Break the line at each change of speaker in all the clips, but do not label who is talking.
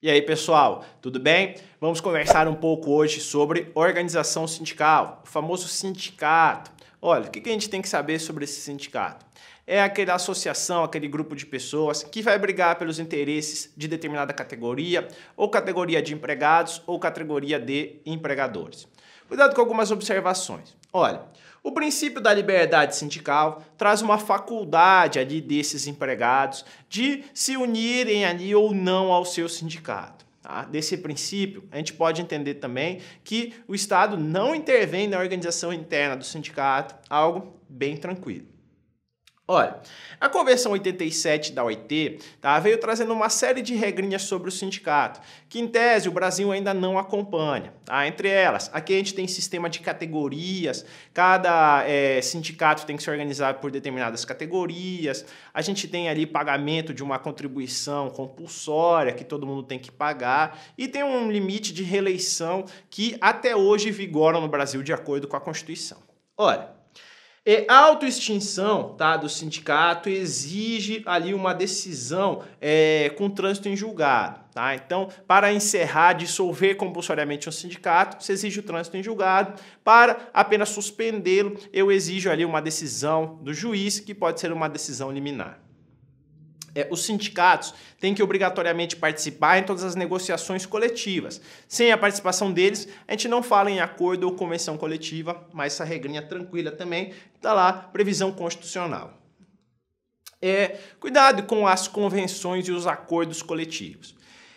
E aí, pessoal, tudo bem? Vamos conversar um pouco hoje sobre organização sindical, o famoso sindicato. Olha, o que a gente tem que saber sobre esse sindicato? É aquela associação, aquele grupo de pessoas que vai brigar pelos interesses de determinada categoria, ou categoria de empregados, ou categoria de empregadores. Cuidado com algumas observações. Olha, o princípio da liberdade sindical traz uma faculdade ali desses empregados de se unirem ali ou não ao seu sindicato. Tá? Desse princípio, a gente pode entender também que o Estado não intervém na organização interna do sindicato, algo bem tranquilo. Olha, a Convenção 87 da OIT tá, veio trazendo uma série de regrinhas sobre o sindicato, que em tese o Brasil ainda não acompanha. Tá? Entre elas, aqui a gente tem sistema de categorias, cada é, sindicato tem que se organizar por determinadas categorias, a gente tem ali pagamento de uma contribuição compulsória que todo mundo tem que pagar, e tem um limite de reeleição que até hoje vigora no Brasil de acordo com a Constituição. Olha, e autoextinção tá, do sindicato exige ali uma decisão é, com trânsito em julgado. Tá? Então, para encerrar, dissolver compulsoriamente um sindicato, você exige o trânsito em julgado. Para apenas suspendê-lo, eu exijo ali uma decisão do juiz, que pode ser uma decisão liminar é, os sindicatos têm que obrigatoriamente participar em todas as negociações coletivas. Sem a participação deles, a gente não fala em acordo ou convenção coletiva, mas essa regrinha tranquila também está lá, previsão constitucional. É, cuidado com as convenções e os acordos coletivos.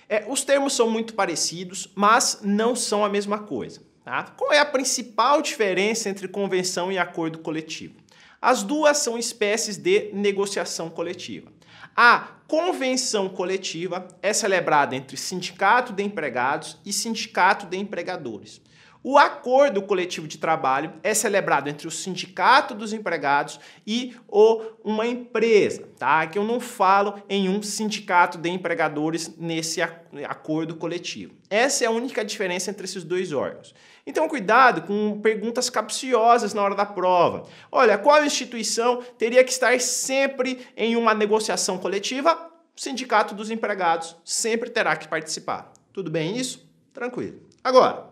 É, os termos são muito parecidos, mas não são a mesma coisa. Tá? Qual é a principal diferença entre convenção e acordo coletivo? As duas são espécies de negociação coletiva. A convenção coletiva é celebrada entre sindicato de empregados e sindicato de empregadores. O acordo coletivo de trabalho é celebrado entre o sindicato dos empregados e o, uma empresa, tá? Que eu não falo em um sindicato de empregadores nesse acordo coletivo. Essa é a única diferença entre esses dois órgãos. Então, cuidado com perguntas capciosas na hora da prova. Olha, qual instituição teria que estar sempre em uma negociação coletiva? O sindicato dos empregados sempre terá que participar. Tudo bem isso? Tranquilo. Agora,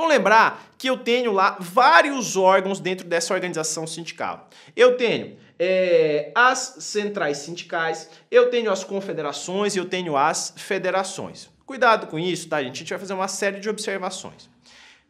Vão lembrar que eu tenho lá vários órgãos dentro dessa organização sindical. Eu tenho é, as centrais sindicais, eu tenho as confederações, e eu tenho as federações. Cuidado com isso, tá, gente? A gente vai fazer uma série de observações.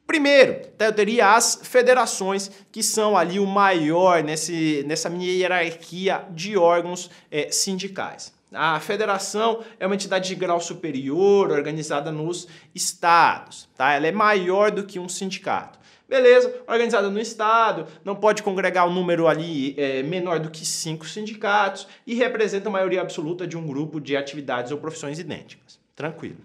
Primeiro, tá, eu teria as federações, que são ali o maior nesse, nessa minha hierarquia de órgãos é, sindicais. A federação é uma entidade de grau superior, organizada nos estados, tá? Ela é maior do que um sindicato. Beleza, organizada no estado, não pode congregar um número ali é, menor do que cinco sindicatos e representa a maioria absoluta de um grupo de atividades ou profissões idênticas. Tranquilo.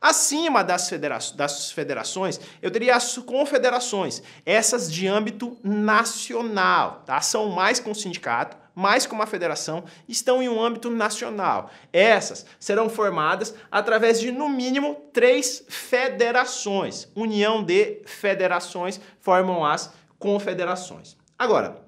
Acima das, federa das federações, eu teria as confederações, essas de âmbito nacional, tá? São mais com um sindicato, mais como a federação, estão em um âmbito nacional. Essas serão formadas através de, no mínimo, três federações. União de federações formam as confederações. Agora,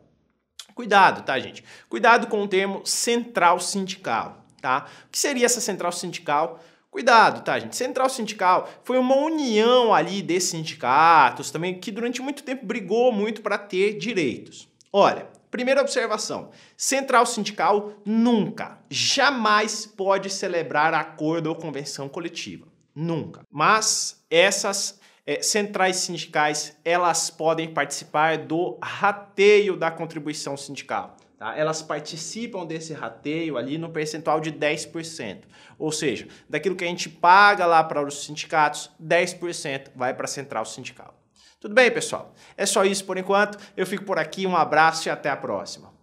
cuidado, tá, gente? Cuidado com o termo central sindical, tá? O que seria essa central sindical? Cuidado, tá, gente? Central Sindical foi uma união ali de sindicatos também que durante muito tempo brigou muito para ter direitos. Olha, Primeira observação: central sindical nunca, jamais pode celebrar acordo ou convenção coletiva. Nunca. Mas essas é, centrais sindicais elas podem participar do rateio da contribuição sindical. Tá? Elas participam desse rateio ali no percentual de 10%. Ou seja, daquilo que a gente paga lá para os sindicatos, 10% vai para a central sindical. Tudo bem, pessoal? É só isso por enquanto. Eu fico por aqui, um abraço e até a próxima.